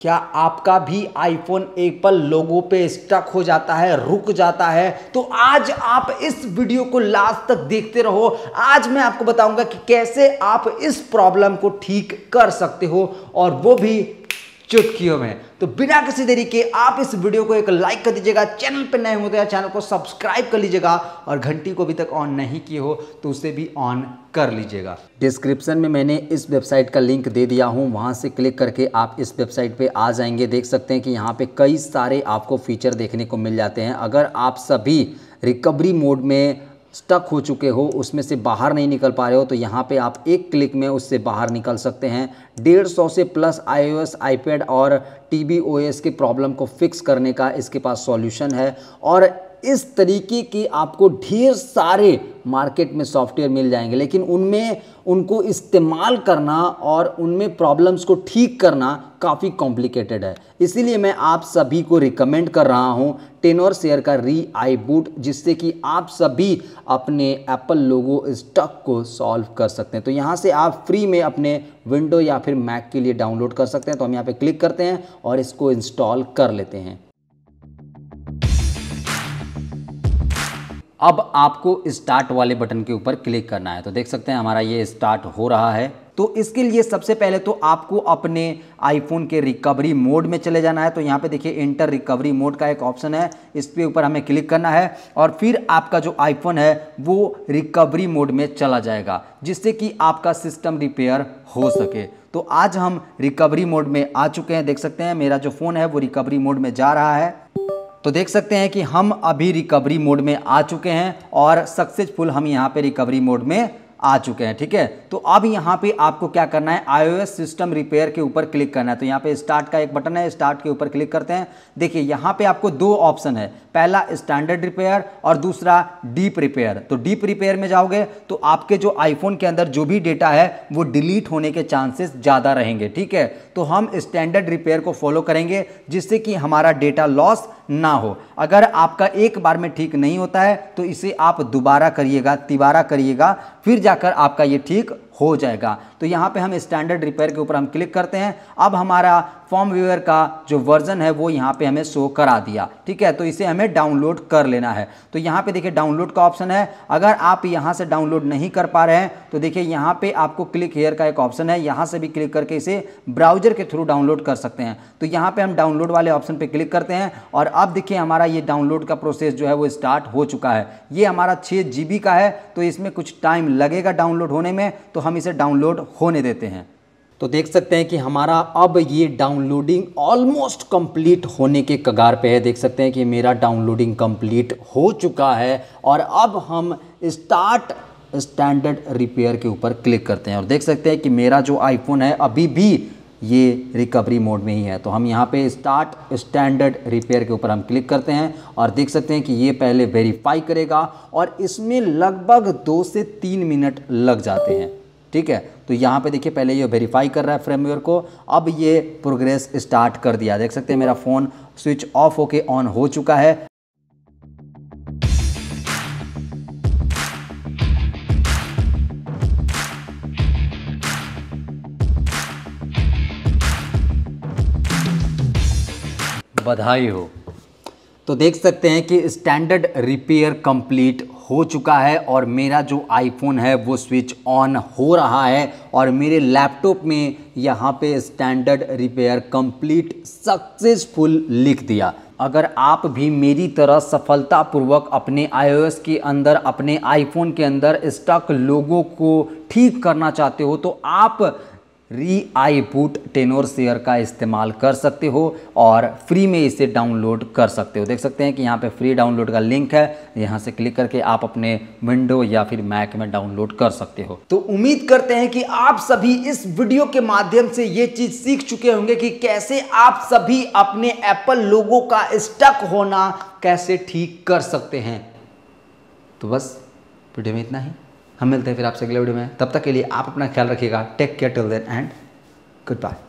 क्या आपका भी आईफोन एप्पल लोगों पे स्टक हो जाता है रुक जाता है तो आज आप इस वीडियो को लास्ट तक देखते रहो आज मैं आपको बताऊंगा कि कैसे आप इस प्रॉब्लम को ठीक कर सकते हो और वो भी चुटकियों में तो बिना किसी देरी के आप इस वीडियो को एक लाइक कर दीजिएगा चैनल पर नए हो तो या चैनल को सब्सक्राइब कर लीजिएगा और घंटी को अभी तक ऑन नहीं की हो तो उसे भी ऑन कर लीजिएगा डिस्क्रिप्शन में मैंने इस वेबसाइट का लिंक दे दिया हूँ वहां से क्लिक करके आप इस वेबसाइट पे आ जाएंगे देख सकते हैं कि यहाँ पे कई सारे आपको फीचर देखने को मिल जाते हैं अगर आप सभी रिकवरी मोड में स्टक हो चुके हो उसमें से बाहर नहीं निकल पा रहे हो तो यहाँ पे आप एक क्लिक में उससे बाहर निकल सकते हैं डेढ़ सौ से प्लस आईओएस आईपैड और टी के प्रॉब्लम को फिक्स करने का इसके पास सॉल्यूशन है और इस तरीके के आपको ढेर सारे मार्केट में सॉफ्टवेयर मिल जाएंगे लेकिन उनमें उनको इस्तेमाल करना और उनमें प्रॉब्लम्स को ठीक करना काफ़ी कॉम्प्लिकेटेड है इसीलिए मैं आप सभी को रिकमेंड कर रहा हूँ टेनोर शेयर का री आई बूट जिससे कि आप सभी अपने एप्पल लोगो स्टॉक को सॉल्व कर सकते हैं तो यहाँ से आप फ्री में अपने विंडो या फिर मैक के लिए डाउनलोड कर सकते हैं तो हम यहाँ पर क्लिक करते हैं और इसको इंस्टॉल कर लेते हैं अब आपको स्टार्ट वाले बटन के ऊपर क्लिक करना है तो देख सकते हैं हमारा ये स्टार्ट हो रहा है तो इसके लिए सबसे पहले तो आपको अपने आईफोन के रिकवरी मोड में चले जाना है तो यहाँ पे देखिए इंटर रिकवरी मोड का एक ऑप्शन है इस पर ऊपर हमें क्लिक करना है और फिर आपका जो आईफोन है वो रिकवरी मोड में चला जाएगा जिससे कि आपका सिस्टम रिपेयर हो सके तो आज हम रिकवरी मोड में आ चुके हैं देख सकते हैं मेरा जो फ़ोन है वो रिकवरी मोड में जा रहा है तो देख सकते हैं कि हम अभी रिकवरी मोड में आ चुके हैं और सक्सेसफुल हम यहाँ पे रिकवरी मोड में आ चुके हैं ठीक है तो अब यहाँ पे आपको क्या करना है आईओएस सिस्टम रिपेयर के ऊपर क्लिक करना है तो यहाँ पे स्टार्ट का एक बटन है स्टार्ट के ऊपर क्लिक करते हैं देखिए यहाँ पे आपको दो ऑप्शन है पहला स्टैंडर्ड रिपेयर और दूसरा डीप रिपेयर तो डीप रिपेयर में जाओगे तो आपके जो आईफोन के अंदर जो भी डेटा है वो डिलीट होने के चांसेस ज़्यादा रहेंगे ठीक है तो हम स्टैंडर्ड रिपेयर को फॉलो करेंगे जिससे कि हमारा डेटा लॉस ना हो अगर आपका एक बार में ठीक नहीं होता है तो इसे आप दोबारा करिएगा तिबारा करिएगा फिर जाकर आपका ये ठीक हो जाएगा तो यहाँ पे हम स्टैंडर्ड रिपेयर के ऊपर हम क्लिक करते हैं अब हमारा फॉर्म व्यूअर का जो वर्जन है वो यहाँ पे हमें शो करा दिया ठीक है तो इसे हमें है डाउनलोड कर लेना है तो यहाँ पे देखिए डाउनलोड का ऑप्शन है अगर आप यहाँ से डाउनलोड नहीं कर पा रहे हैं तो देखिए यहाँ पे आपको क्लिक हेयर का एक ऑप्शन है यहाँ से भी क्लिक करके इसे ब्राउजर के थ्रू डाउनलोड कर सकते हैं तो यहाँ पर हम डाउनलोड वाले ऑप्शन पर क्लिक करते हैं और अब देखिए हमारा ये डाउनलोड का प्रोसेस जो है वो स्टार्ट हो चुका है ये हमारा छः का है तो इसमें कुछ टाइम लगेगा डाउनलोड होने में तो हम इसे डाउनलोड होने देते हैं तो देख सकते हैं कि हमारा अब ये डाउनलोडिंग ऑलमोस्ट कंप्लीट होने के कगार पे है देख सकते हैं कि मेरा डाउनलोडिंग कंप्लीट हो चुका है और अब हम स्टार्ट स्टैंडर्ड रिपेयर के ऊपर क्लिक करते हैं और देख सकते हैं कि मेरा जो आईफोन है अभी भी ये रिकवरी मोड में ही है तो हम यहाँ पे स्टार्ट स्टैंडर्ड रिपेयर के ऊपर हम क्लिक करते हैं और देख सकते हैं कि ये पहले वेरीफाई करेगा और इसमें लगभग दो से तीन मिनट लग जाते हैं ठीक है तो यहाँ पे देखिए पहले ये वेरीफाई कर रहा है फ्रेमवेयर को अब ये प्रोग्रेस स्टार्ट कर दिया देख सकते हैं मेरा फ़ोन स्विच ऑफ होके ऑन हो चुका है बधाई हो तो देख सकते हैं कि स्टैंडर्ड रिपेयर कंप्लीट हो चुका है और मेरा जो आईफोन है वो स्विच ऑन हो रहा है और मेरे लैपटॉप में यहाँ पे स्टैंडर्ड रिपेयर कंप्लीट सक्सेसफुल लिख दिया अगर आप भी मेरी तरह सफलतापूर्वक अपने आई के अंदर अपने आईफोन के अंदर स्टक लोगों को ठीक करना चाहते हो तो आप री आई बूट टेनोर शेयर का इस्तेमाल कर सकते हो और फ्री में इसे डाउनलोड कर सकते हो देख सकते हैं कि यहाँ पे फ्री डाउनलोड का लिंक है यहाँ से क्लिक करके आप अपने विंडो या फिर मैक में डाउनलोड कर सकते हो तो उम्मीद करते हैं कि आप सभी इस वीडियो के माध्यम से ये चीज़ सीख चुके होंगे कि कैसे आप सभी अपने एप्पल लोगों का स्टक होना कैसे ठीक कर सकते हैं तो बस वीडियो में इतना ही हम मिलते हैं फिर आपसे अगले वीडियो में तब तक के लिए आप अपना ख्याल रखिएगा take care till then and good bye